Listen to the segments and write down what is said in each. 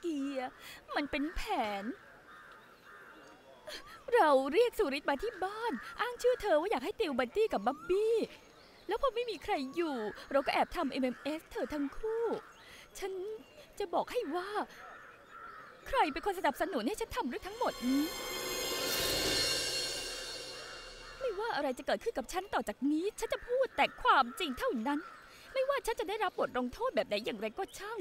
เกียมันเป็นแผน เราเรียกสุริตมาที่บ้าน อ้างชื่อเธอว่าอยากให้ติวบันตี้กับบับบี้ แล้วพอไม่มีใครอยู่ เราก็แอบทำ MMS เธอทั้งคู่ ฉันจะบอกให้ว่า ใครเป็นคนสนับสนุนให้ฉันทำเรื่องทั้งหมดนี้ไม่ว่าอะไรจะเกิดขึ้นกับฉันต่อจากนี้ ฉันจะพูดแต่ความจริงเท่านั้น ไม่ว่าฉันจะได้รับบทลงโทษแบบไหนอย่างไรก็ช่าง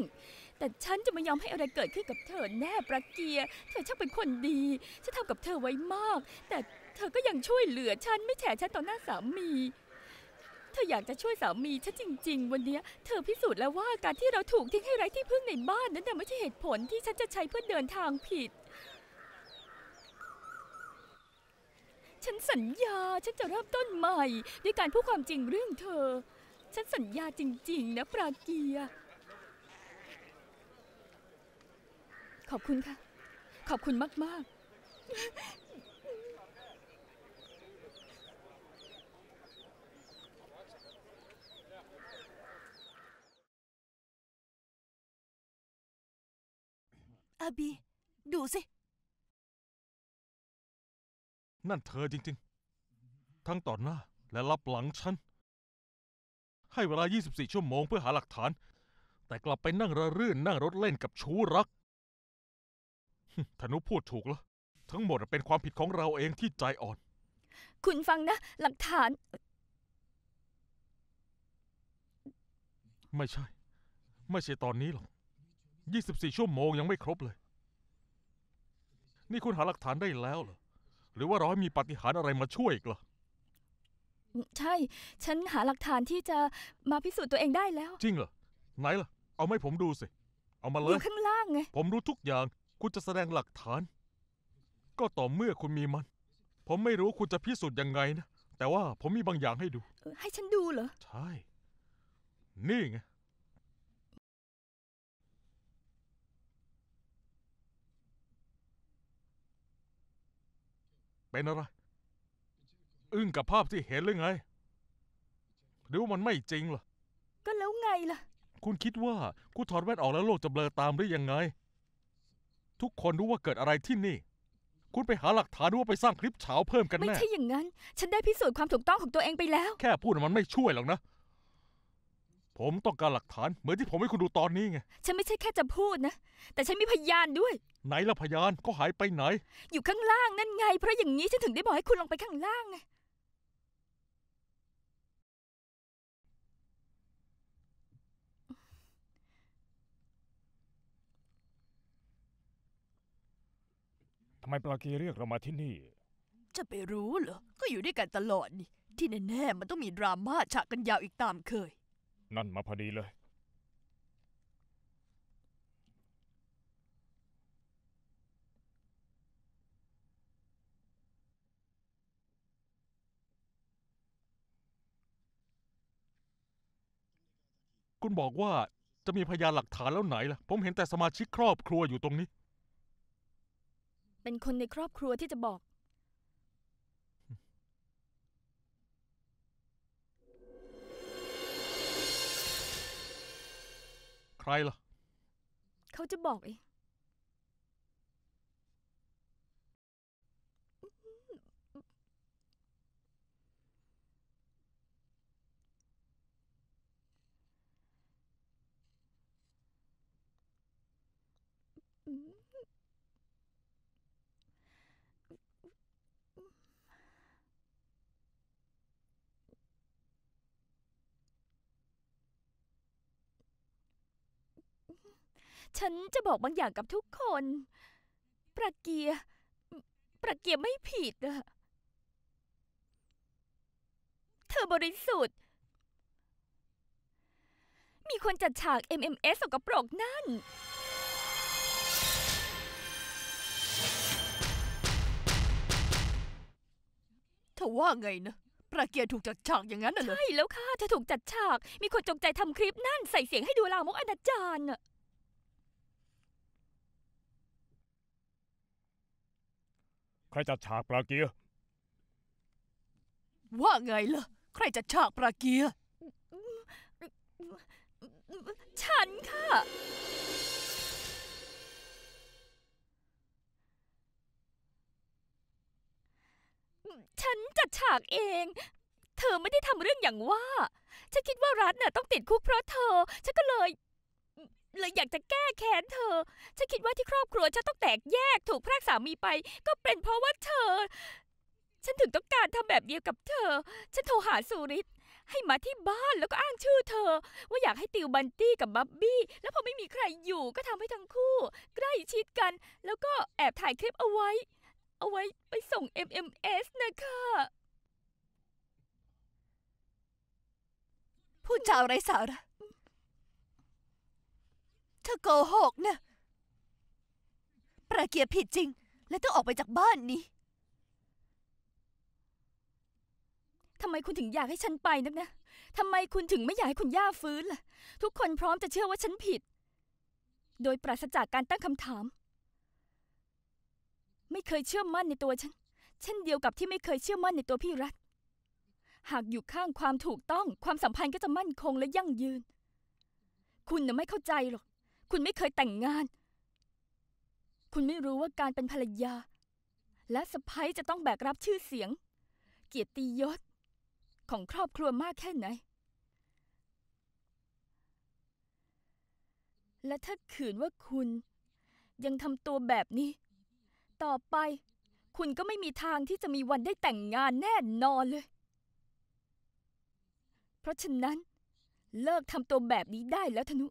แต่ฉันจะไม่ยอมให้อะไรเกิดขึ้นกับเธอแน่ประเกียเธอช่างเป็นคนดีฉันทำกับเธอไว้มาก แต่เธอก็ยังช่วยเหลือฉันไม่แฉฉันต่อหน้าสามีเธออยากจะช่วยสามีฉันจริง ๆ วันนี้เธอพิสูจน์แล้วว่าการที่เราถูกทิ้งให้ไร้ที่พึ่งในบ้าน นั้นไม่ใช่เหตุผลที่ฉันจะใช้เพื่อเดินทางผิด ฉันสัญญาฉันจะเริ่มต้นใหม่ด้วยการพูดความจริงเรื่องเธอ ฉันสัญญาจริงๆนะปราเกียขอบคุณค่ะ ขอบคุณมาก ๆอาบีดูสิ นั่นเธอจริงๆ ทั้งต่อหน้าและรับหลังฉัน ให้เวลา 24 ชั่วโมงเพื่อหาหลักฐาน แต่กลับไปนั่งระรื่นนั่งรถเล่นกับชู้รักธนุพูดถูกแล้ว ทั้งหมดเป็นความผิดของเราเองที่ใจอ่อน คุณฟังนะหลักฐาน ไม่ใช่ ไม่ใช่ตอนนี้หรอก24 ชั่วโมงยังไม่ครบเลย นี่คุณหาหลักฐานได้แล้วเหรอหรือว่ารอให้มีปาฏิหาริย์อะไรมาช่วยอีกล่ะใช่ ฉันหาหลักฐานที่จะมาพิสูจน์ตัวเองได้แล้ว จริงเหรอไหนล่ะเอาให้ผมดูสิ เอามาเลอยยู่ข้างล่างไงผมรู้ทุกอย่างคุณจะแสดงหลักฐาน ก็ต่อเมื่อคุณมีมัน ผมไม่รู้คุณจะพิสูจน์ยังไงนะ แต่ว่าผมมีบางอย่างให้ดู ให้ฉันดูเหรอ ใช่ นี่ไงเป็นอะไร อึ้งกับภาพที่เห็นหรือไง หรือว่ามันไม่จริงเหรอ ก็แล้วไงล่ะ คุณคิดว่าคุณถอดแว่นออกแล้วโลกจะเบลอตามหรือยังไงทุกคนรู้ว่าเกิดอะไรที่นี่ คุณไปหาหลักฐานดรว่าไปสร้างคลิปเฉาเพิ่มกันแม่ไม่ใช่อย่างนั้น ฉันได้พิสูจน์ความถูกต้องของตัวเองไปแล้ว แค่พูดมันไม่ช่วยหรอกนะ ผมต้องการหลักฐาน เหมือนที่ผมให้คุณดูตอนนี้ไง ฉันไม่ใช่แค่จะพูดนะ แต่ฉันมีพยานด้วย ไหนละพยานก็หายไปไหน อยู่ข้างล่าง นั่นไง เพราะอย่างนี้ฉันถึงได้บอกให้คุณลงไปข้างล่างไงทำไมปลาเกเรียกเรามาที่นี่ จะไปรู้เหรอ ก็อยู่ด้วยกันตลอดนี่ ที่แน่ๆมันต้องมีดราม่าฉากกันยาวอีกตามเคย นั่นมาพอดีเลย คุณบอกว่าจะมีพยานหลักฐานแล้วไหนล่ะ ผมเห็นแต่สมาชิกครอบครัวอยู่ตรงนี้เป็นคนในครอบครัวที่จะบอก ใครล่ะเขาจะบอกเองฉันจะบอกบางอย่างกับทุกคน ประเกีย ประเกียไม่ผิด เธอบริสุทธิ์มีคนจัดฉาก MMS สกปรกนั่นเธอว่าไงนะ ประเกียถูกจัดฉากอย่างนั้นนะเหรอใช่แล้วค่ะเธอถูกจัดฉาก มีคนจงใจทำคลิปนั่นใส่เสียงให้ดูลามกอนาจาร์่ะใครจัดฉากปลาเกียว่าไงล่ะ ใครจัดฉากปลาเกียฉันค่ะ ฉันจัดฉากเอง เธอไม่ได้ทำเรื่องอย่างว่า ฉันคิดว่ารัฐน่ะ ต้องติดคุกเพราะเธอ ฉันก็เลยเลยอยากจะแก้แค้นเธอ ฉันคิดว่าที่ครอบครัวฉันต้องแตกแยก ถูกพรากสามีไป ก็เป็นเพราะว่าเธอ ฉันถึงต้องการทำแบบเดียวกับเธอ ฉันโทรหาสุริศให้มาที่บ้านแล้วก็อ้างชื่อเธอ ว่าอยากให้ติวบันตี้กับบับบี้ แล้วพอไม่มีใครอยู่ก็ทำให้ทั้งคู่ ใกล้ชิดกัน แล้วก็แอบถ่ายคลิปเอาไว้ เอาไว้ไปส่ง MMS นะคะพูดจาไรสาระเธอโกหกนะประเกียผิดจริง และต้องออกไปจากบ้านนี้ทำไมคุณถึงอยากให้ฉันไปนักนะ ทำไมคุณถึงไม่อยากให้คุณย่าฟื้นล่ะ ทุกคนพร้อมจะเชื่อว่าฉันผิด โดยปราศจากการตั้งคำถาม ไม่เคยเชื่อมั่นในตัวฉัน เช่นเดียวกับที่ไม่เคยเชื่อมั่นในตัวพี่รัฐ หากอยู่ข้างความถูกต้อง ความสัมพันธ์ก็จะมั่นคงและยั่งยืน คุณน่ะไม่เข้าใจหรอกคุณไม่เคยแต่งงาน คุณไม่รู้ว่าการเป็นภรรยา และสะพ้ยจะต้องแบกรับชื่อเสียง เกียรติยศของครอบครัวมากแค่ไหน และถ้าขืนว่าคุณยังทำตัวแบบนี้ ต่อไป คุณก็ไม่มีทางที่จะมีวันได้แต่งงานแน่นอนเลย เพราะฉะนั้นเลิกทำตัวแบบนี้ได้แล้วธนุ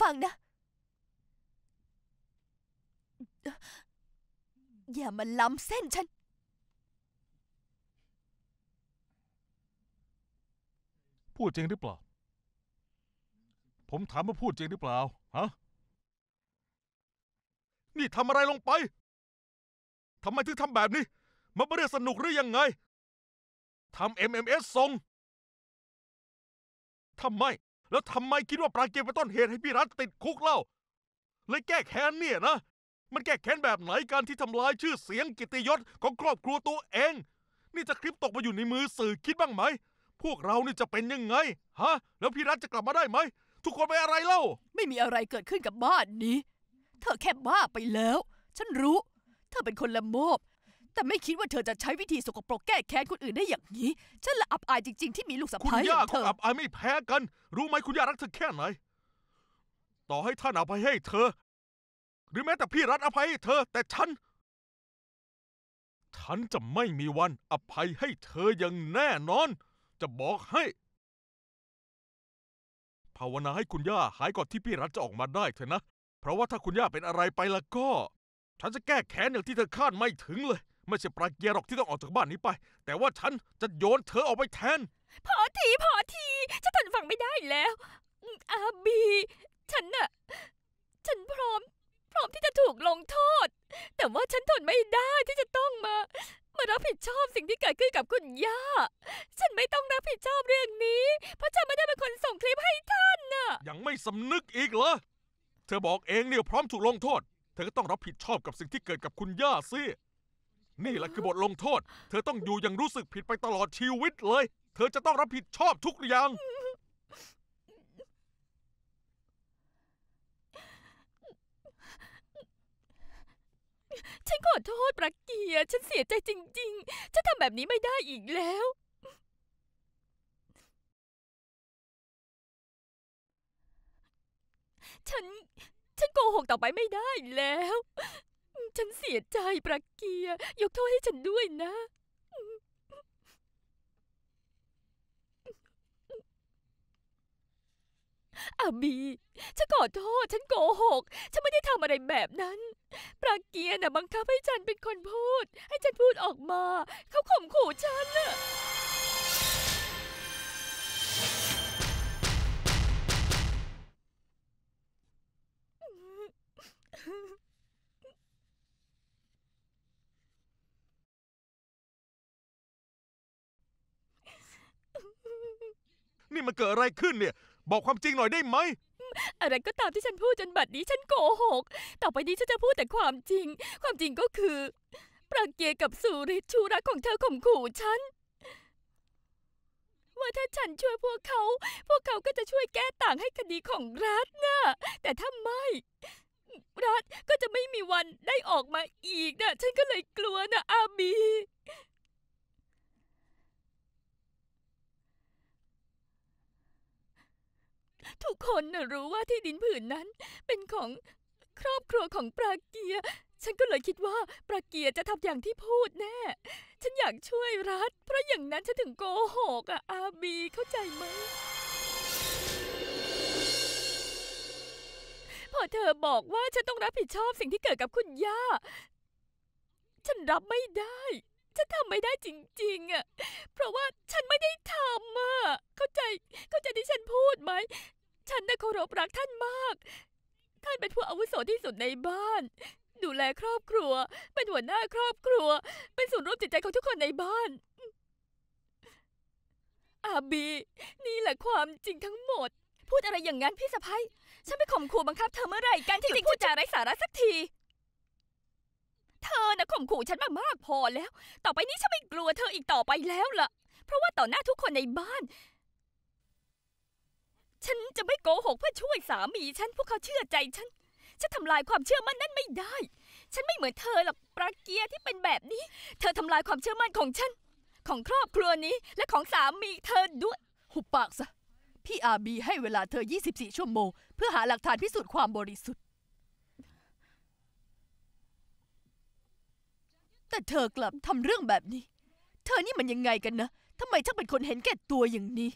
ฟังนะอย่ามาล้ำเส้นฉัน พูดจริงหรือเปล่า ผมถามว่าพูดจริงหรือเปล่าฮะนี่ทำอะไรลงไปทำไมถึงทำแบบนี้ มันไม่ได้สนุกหรือยังไงทำ MMS ทรงทำไมแล้วทำไมคิดว่าปลาเกมเป็นต้นเหตุให้พี่รัฐติดคุกเล่าเลยแก้แค้นเนี่ยนะมันแก้แค้นแบบไหนการที่ทำลายชื่อเสียงกิตติยศของครอบครัวตัวเอง นี่จะคลิปตกมาอยู่ในมือสื่อคิดบ้างไหมพวกเรานี่จะเป็นยังไง ฮะ แล้วพี่รัฐจะกลับมาได้ไหมทุกคนไปอะไรเล่า ไม่มีอะไรเกิดขึ้นกับบ้านนี้เธอแค่บ้าไปแล้ว ฉันรู้เธอเป็นคนละโมบแต่ไม่คิดว่าเธอ จะใช้วิธีสกปรกแก้แค้นคนอื่นได้อย่างนี้ ฉันละอับอายจริงๆที่มีลูกสะพ้ายคุณย่างเธก็ออับอายไม่แพ้กัน รู้ไหม คุณย่ารักเธอแค่ไหน ต่อให้ท่านอภัยให้เธอ หรือแม้แต่พี่รัฐอภัยให้เธอ แต่ฉัน ฉันจะไม่มีวันอภัยให้เธออย่างแน่นอน จะบอกให้ ภาวนาให้คุณย่าหายก่อนที่พี่รัฐจะออกมาได้เถอะนะ เพราะว่าถ้าคุณย่าเป็นอะไรไปแล้วก็ฉันจะแก้แค้นอย่างที่เธอคาดไม่ถึงเลยไม่ใช่ปลาเกียรหรอกที่ต้องออกจากบ้านนี้ไป แต่ว่าฉันจะโยนเธอออกไปแทน พอทีพอทีฉันทนฟังไม่ได้แล้วอาบีฉันน่ะฉันพร้อม พร้อมที่จะถูกลงโทษ แต่ว่าฉันทนไม่ได้ที่จะต้องมามารับผิดชอบสิ่งที่เกิดขึ้นกับคุณย่าฉันไม่ต้องรับผิดชอบเรื่องนี้ เพราะฉันไม่ได้เป็นคนส่งคลิปให้ท่านน่ะยังไม่สำนึกอีกเหรอเธอบอกเองเนี่ยพร้อมถูกลงโทษ เธอก็ต้องรับผิดชอบกับสิ่งที่เกิดกับคุณย่าสินี่แหละคือบทลงโทษ เธอต้องอยู่อย่างรู้สึกผิดไปตลอดชีวิตเลย เธอจะต้องรับผิดชอบทุกอย่าง ฉันขอโทษประเกียรฉันเสียใจจริงๆ ฉันทำแบบนี้ไม่ได้อีกแล้ว ฉัน ฉันโกหกต่อไปไม่ได้แล้วฉันเสียใจปราเกีย ยกโทษให้ฉันด้วยนะอาบีฉันขอโทษ ฉันโกหก ฉันไม่ได้ทำอะไรแบบนั้น ปราเกียน่ะบังคับให้ฉันเป็นคนพูด ให้ฉันพูดออกมา เขาข่มขู่ฉันน่ะนี่มันเกิดอะไรขึ้นเนี่ย บอกความจริงหน่อยได้ไหมอะไรก็ตามที่ฉันพูดจนบัดนี้ ฉันโกหก ต่อไปนี้ฉันจะพูดแต่ความจริง ความจริงก็คือปรางเกียกับสุริชูรักของเธอข่มขู่ฉัน ว่าถ้าฉันช่วยพวกเขาพวกเขาก็จะช่วยแก้ต่างให้คดีของรัฐนะ่ะแต่ถ้าไม่ รัฐก็จะไม่มีวันได้ออกมาอีกนะฉันก็เลยกลัวนะอาบีทุกคนน่ะรู้ว่าที่ดินผืนนั้น เป็นของครอบครัวของปราเกีย ฉันก็เลยคิดว่า ปราเกียจะทำอย่างที่พูดแน่ ฉันอยากช่วยรัฐเพราะอย่างนั้นฉันถึงโกหกอะอาบีเข้าใจไหมพอเธอบอกว่าฉันต้องรับผิดชอบสิ่งที่เกิดกับคุณย่า ฉันรับไม่ได้ ฉันทำไม่ได้จริงๆอะเพราะว่าฉันไม่ได้ทำอะเข้าใจเข้าใจที่ฉันพูดไหมฉันได้เคารพรักท่านมาก ท่านเป็นผู้อาวุโสที่สุดในบ้าน ดูแลครอบครัว เป็นหัวหน้าครอบครัว เป็นศูนย์รวมจิตใจของทุกคนในบ้าน อาบี นี่แหละความจริงทั้งหมด พูดอะไรอย่างนั้นพี่สะพ้ยฉันไม่ข่มขู่บังคับเธอเมื่อไหร่กันที่จริงพูดจาไร้สาระสักที เธอนะข่มขู่ฉันมามากพอแล้ว ต่อไปนี้ฉันไม่กลัวเธออีกต่อไปแล้วล่ะเพราะว่าต่อหน้าทุกคนในบ้านฉันจะไม่โกหกเพื่อช่วยสามีฉันพวกเขาเชื่อใจฉัน ฉันทำลายความเชื่อมั่นนั้นไม่ได้ ฉันไม่เหมือนเธอหรอกปราเกียที่เป็นแบบนี้ เธอทำลายความเชื่อมั่นของฉันของครอบครัวนี้และของสามีเธอด้วย หุบปากซะพี่อาบีให้เวลาเธอ24ชั่วโมงเพื่อหาหลักฐานพิสูจน์ความบริสุทธิ์แต่เธอกลับทำเรื่องแบบนี้ เธอนี่มันยังไงกันนะ ทำไมช่างเป็นคนเห็นแก่ตัวอย่างนี้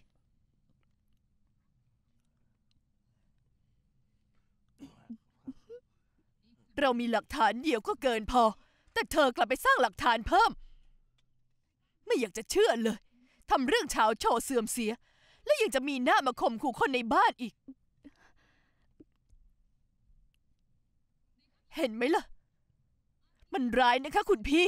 เรามีหลักฐานเดียวก็เกินพอ แต่เธอกลับไปสร้างหลักฐานเพิ่ม ไม่อยากจะเชื่อเลย ทำเรื่องชาวโชเสื่อมเสีย และยังจะมีหน้ามาข่มขู่คนในบ้านอีก เห็นไหมล่ะมันร้ายนะคะ คุณพี่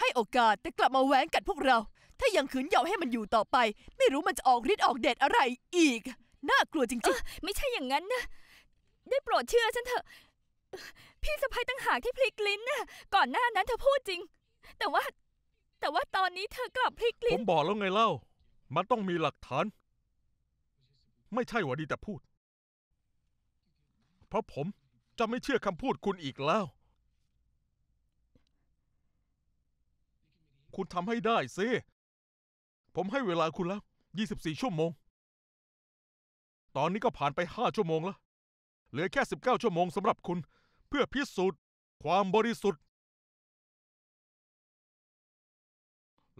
ให้โอกาสแต่กลับมาแหวงกัดพวกเรา ถ้ายังขืนยอมให้มันอยู่ต่อไป ไม่รู้มันจะออกฤทธิ์ออกเดชอะไรอีก น่ากลัวจริง ๆ ไม่ใช่อย่างนั้นนะ ได้โปรดเชื่อฉันเถอะพี่สะพ้ยตั้งหากที่พลิกลิ้นน่ะก่อนหน้านั้นเธอพูดจริง แต่ว่า แต่ว่าตอนนี้เธอกลับพลิกลิ้น ผมบอกแล้วไงเล่า มันต้องมีหลักฐาน ไม่ใช่ว่าดีแต่พูด เพราะผมจะไม่เชื่อคำพูดคุณอีกแล้ว คุณทำให้ได้สิผมให้เวลาคุณแล้ว 24 ชั่วโมง ตอนนี้ก็ผ่านไป 5 ชั่วโมงแล้ว เหลือแค่19ชั่วโมงสำหรับคุณพื่อพิสูจน์ความบริสุทธิ์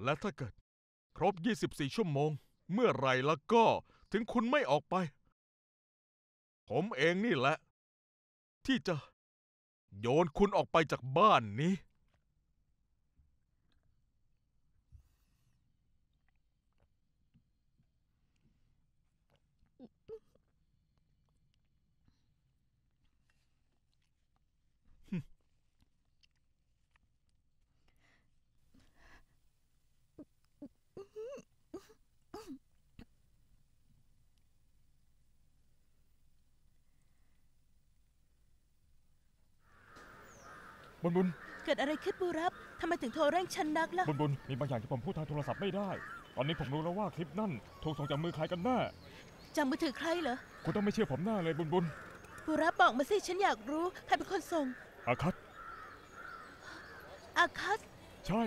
และถ้าเกิดครบ 24 ชั่วโมง เมื่อไรแล้วก็ถึงคุณไม่ออกไป ผมเองนี่แหละ ที่จะโยนคุณออกไปจากบ้านนี้บุญบุญเกิดอะไรขึ้นบูรับทำไมถึงโทรเร่งฉันนักล่ะบุญบุญ มีบางอย่างที่ผมพูดทางโทรศัพท์ไม่ได้ ตอนนี้ผมรู้แล้วว่าคลิปนั่นถูกส่งจากมือใครกันแน่จากมือถือใครเหรอ คุณต้องไม่เชื่อผมหน้าเลยบุญบุญบูรับบอกมาสิ ฉันอยากรู้ ใครเป็นคนส่งอาคัตอาคัตใช่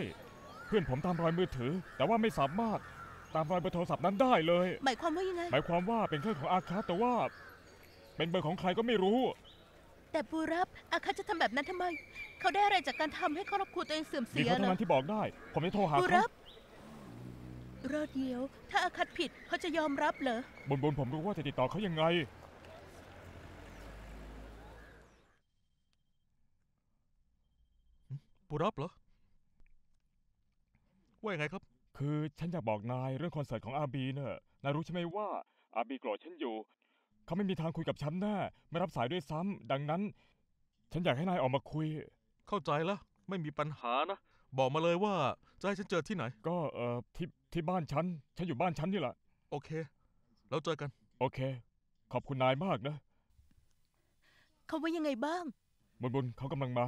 เพื่อนผมตามรอยมือถือ แต่ว่าไม่สามารถตามรอยเบอร์โทรศัพท์นั้นได้เลย หมายความว่ายังไง หมายความว่าเป็นเครื่องของอาคัตแต่ว่า เป็นเบอร์ของใครก็ไม่รู้แต่ปูรับอาคาจะทำแบบนั้นทำไม เขาได้อะไรจากการทำให้ครอบครัวตัวเองเสื่อมเสียนเหรทำนั้นที่บอกได้ ผมจะโทรหาปูเขารับรอเดียว ถ้าอาคาผิดเขาจะยอมรับเหรอบนบนผมรู้ว่าจะติดต่อเขายังไงปูรับเหรอว่ายังไงครับ คือฉันอยากบอกนาย เรื่องคอนเสิร์ตของอาบีเนอะนายรู้ใช่ไหมว่าอาบีโกรธฉันอยู่เขาไม่มีทางคุยกับฉันแน่ไม่รับสายด้วยซ้ำดังนั้นฉันอยากให้นายออกมาคุยเข้าใจละไม่มีปัญหานะ บอกมาเลยว่าจะให้ฉันเจอที่ไหน ก็เอ่อที่ที่บ้านฉัน ฉันอยู่บ้านฉันนี่แหละโอเคแล้วเจอกัน โอเค ขอบคุณนายมากนะเขาว่ายังไงบ้าง บนบนเขากำลังมา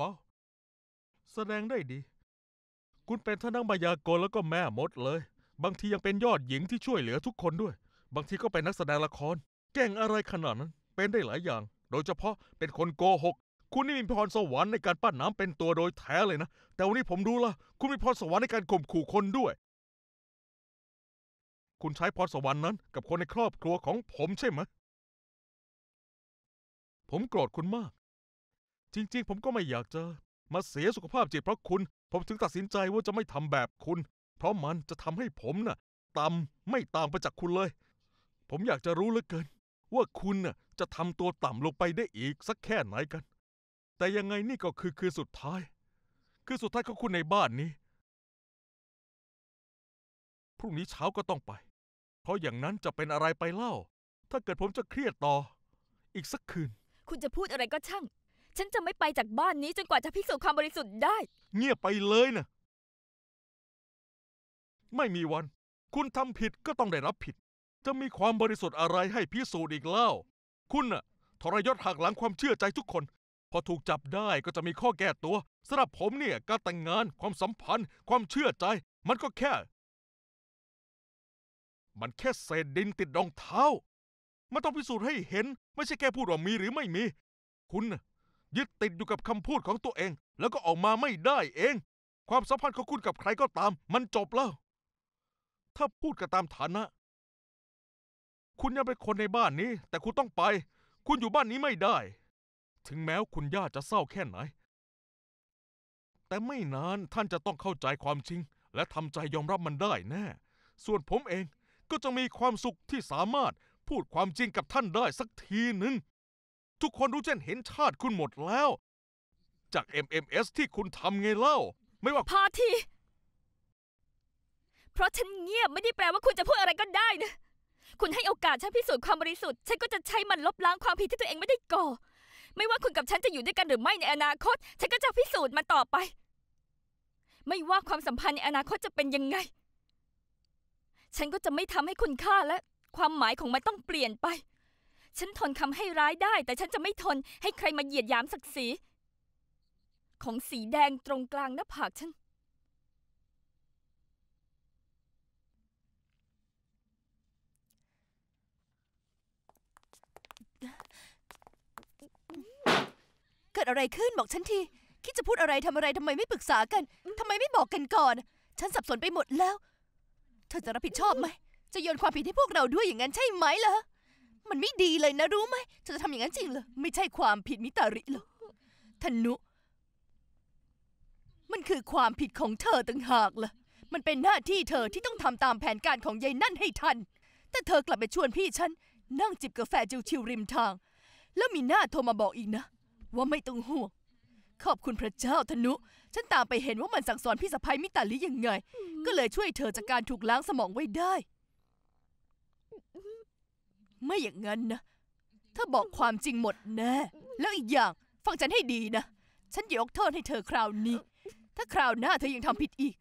ว้าวแสดงได้ดี คุณเป็นทั้งนักมายากลแล้วก็แม่มดเลย บางทียังเป็นยอดหญิงที่ช่วยเหลือทุกคนด้วย บางทีก็เป็นนักแสดงละครเก่งอะไรขนาดนั้น เป็นได้หลายอย่าง โดยเฉพาะเป็นคนโกหก คุณนี่มีพรสวรรค์ในการปั้นน้ำเป็นตัวโดยแท้เลยนะ แต่วันนี้ผมรู้ละคุณมีพรสวรรค์ในการข่มขู่คนด้วย คุณใช้พรสวรรค์นั้น กับคนในครอบครัวของผมใช่ไหมผมโกรธคุณมากจริงๆ ผมก็ไม่อยากจะมาเสียสุขภาพจิตเพราะคุณ ผมถึงตัดสินใจว่าจะไม่ทำแบบคุณ เพราะมันจะทำให้ผมน่ะ ต่ำไม่ต่างไปจากคุณเลย ผมอยากจะรู้เหลือเกิน ว่าคุณน่ะจะทำตัวต่ำลงไปได้อีกสักแค่ไหนกัน แต่ยังไงนี่ก็คือคือสุดท้าย คือสุดท้ายของคุณในบ้านนี้ พรุ่งนี้เช้าก็ต้องไป เพราะอย่างนั้นจะเป็นอะไรไปเล่า ถ้าเกิดผมจะเครียดต่อ อีกสักคืน คุณจะพูดอะไรก็ช่างฉันจะไม่ไปจากบ้านนี้จนกว่าจะพิสูจน์ความบริสุทธิ์ได้ เงียบไปเลยนะ ไม่มีวัน คุณทำผิดก็ต้องได้รับผิด จะมีความบริสุทธิ์อะไรให้พิสูจน์อีกเล่า คุณน่ะ ทรยศหักหลังความเชื่อใจทุกคน พอถูกจับได้ก็จะมีข้อแก้ตัวสำหรับผมเนี่ยการแต่งงานความสัมพันธ์ ความเชื่อใจ มันก็แค่ มันแค่เศษดินติดรองเท้ามันต้องพิสูจน์ให้เห็น ไม่ใช่แค่พูดว่ามีหรือไม่มี คุณน่ะยึดติดอยู่กับคำพูดของตัวเอง แล้วก็ออกมาไม่ได้เอง ความสัมพันธ์ของคุณกับใครก็ตาม มันจบแล้ว ถ้าพูดกันตามฐานะ คุณยังเป็นคนในบ้านนี้ แต่คุณต้องไป คุณอยู่บ้านนี้ไม่ได้ ถึงแม้คุณย่าจะเศร้าแค่ไหน แต่ไม่นานท่านจะต้องเข้าใจความจริง และทำใจยอมรับมันได้แน่ ส่วนผมเองก็จะมีความสุขที่สามารถพูดความจริงกับท่านได้สักทีหนึ่งทุกคนรู้เช่นเห็นชาติคุณหมดแล้ว จาก MMS ที่คุณทำไงเล่า ไม่ว่าพอที เพราะฉันเงียบ ไม่ได้แปลว่าคุณจะพูดอะไรก็ได้นะคุณให้โอกาส ฉันพิสูจน์ความบริสุทธิ์ฉันก็จะใช้มันลบล้างความผิด ที่ตัวเองไม่ได้ก่อ ไม่ว่าคุณกับฉันจะอยู่ด้วยกันหรือไม่ในอนาคตฉันก็จะพิสูจน์มันต่อไป ไม่ว่าความสัมพันธ์ในอนาคตจะเป็นยังไง ฉันก็จะไม่ทำให้คุณฆ่าและ ความหมายของมันต้องเปลี่ยนไปฉันทนคำให้ร้ายได้ แต่ฉันจะไม่ทน ให้ใครมาเหยียดหยามศักดิ์ศรีของสีแดงตรงกลางหน้าผากฉัน เกิดอะไรขึ้นบอกฉันทีคิดจะพูดอะไรทำอะไรทำไมไม่ปรึกษากันทำไมไม่บอกกันก่อน ฉันสับสนไปหมดแล้วเธอจะรับผิดชอบไหมจะโยนความผิดให้พวกเราด้วยอย่างนั้นใช่ไหมเหรอมันไม่ดีเลยนะรู้ไหมเธอจะทำอย่างนั้นจริงเหรอไม่ใช่ความผิดมิตาริหรอกธนุ มันคือความผิดของเธอต่างหากล่ะมันเป็นหน้าที่เธอที่ต้องทำตามแผนการของยายนั่นให้ทันแต่เธอกลับไปชวนพี่ฉัน นั่งจิบกาแฟจิวๆริมทาง แล้วมีหน้าโทรมาบอกอีกนะ ว่าไม่ต้องห่วง ขอบคุณพระเจ้าธนุ ฉันตามไปเห็นว่ามันสั่งสอนพี่สะพ้ยมิตาลิยังไง ก็เลยช่วยเธอจากการถูกล้างสมองไว้ได้ไม่อย่างนั้นนะถ้าบอกความจริงหมดแน่ แล้วอีกอย่าง ฟังฉันให้ดีนะ ฉันยกโทษให้เธอคราวนี้ ถ้าคราวหน้า เธอยังทำผิดอีก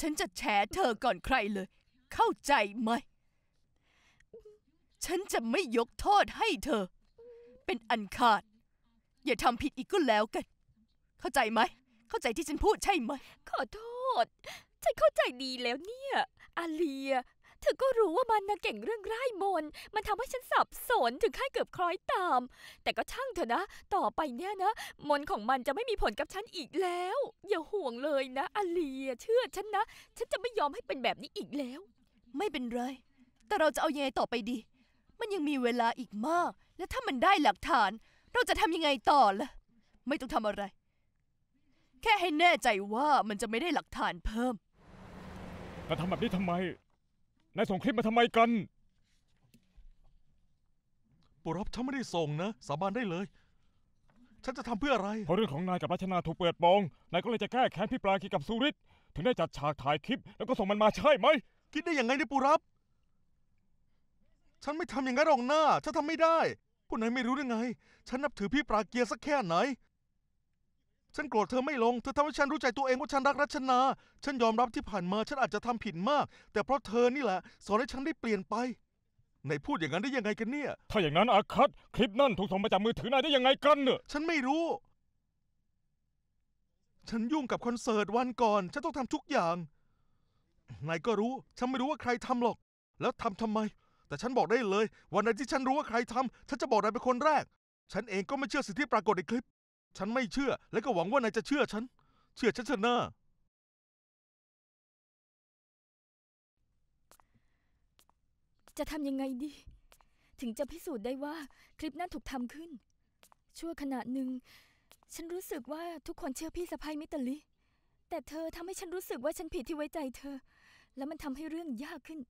ฉันจะแฉเธอก่อนใครเลย เข้าใจไหม ฉันจะไม่ยกโทษให้เธอ เป็นอันขาด อย่าทำผิดอีกก็แล้วกัน เข้าใจไหม เข้าใจที่ฉันพูดใช่ไหม ขอโทษ ฉันเข้าใจดีแล้วเนี่ยอาเลียเธอ ก็รู้ว่ามันนะเก่งเรื่องไร้มน มันทำให้ฉันสับสนถึงขั้นเกือบคล้อยตาม แต่ก็ช่างเถอะนะ ต่อไปเนี่ยนะ มนของมันจะไม่มีผลกับฉันอีกแล้ว อย่าห่วงเลยนะอาเลีย เชื่อฉันนะ ฉันจะไม่ยอมให้เป็นแบบนี้อีกแล้ว ไม่เป็นไร แต่เราจะเอายังไงต่อไปดี มันยังมีเวลาอีกมาก และถ้ามันได้หลักฐาน เราจะทำยังไงต่อละ่ะ ไม่ต้องทำอะไร แค่ให้แน่ใจว่ามันจะไม่ได้หลักฐานเพิ่มแล้ทำแบบนี้ทำไมนายส่งคลิปมาทำไมกันปุรบฉันไม่ได้ส่งนะ สาบานได้เลย ฉันจะทำเพื่ออะไร เพราะเรื่องของนายกับรัชนาถูกเปิดโองนายก็เลยจะแก้แค้นพี่ปลาคีกับสุริศถึงได้จัดฉากถ่ายคลิป แล้วก็ส่งมันมาใช่ไหม คิดได้ยังไงเนี่ยปุรับ ฉันไม่ทำอย่างนั้นหรอกหน้า ฉันทำไม่ได้พวกนายไม่รู้ได้ไง ฉันนับถือพี่ปราเกียร์สักแค่ไหนฉันโกรธเธอไม่ลง เธอทำให้ฉันรู้ใจตัวเองว่าฉันรักรัชนา ฉันยอมรับที่ผ่านมาฉันอาจจะทำผิดมาก แต่เพราะเธอนี่แหละสอนให้ฉันได้เปลี่ยนไปนายพูดอย่างนั้นได้ยังไงกันเนี่ย ถ้าอย่างนั้นอาคัตคลิปนั่นถูกส่งมาจากมือถือนายได้ยังไงกันเนี่ยฉันไม่รู้ ฉันยุ่งกับคอนเสิร์ตวันก่อน ฉันต้องทำทุกอย่างนายก็รู้ ฉันไม่รู้ว่าใครทำหรอก แล้วทำทำไม แต่ฉันบอกได้เลย วันไหนที่ฉันรู้ว่าใครทำฉันจะบอกนายเป็นคนแรก ฉันเองก็ไม่เชื่อสิ่งที่ปรากฏในคลิปฉันไม่เชื่อและก็หวังว่านายจะเชื่อฉัน เชื่อฉันเถอะนะ จะทำยังไงดี ถึงจะพิสูจน์ได้ว่าคลิปนั้นถูกทำขึ้น ชั่วขณะหนึ่ง ฉันรู้สึกว่าทุกคนเชื่อพี่สะพ้ายมิตรลิแต่เธอทำให้ฉันรู้สึกว่าฉันผิดที่ไว้ใจเธอ และมันทำให้เรื่องยากขึ้น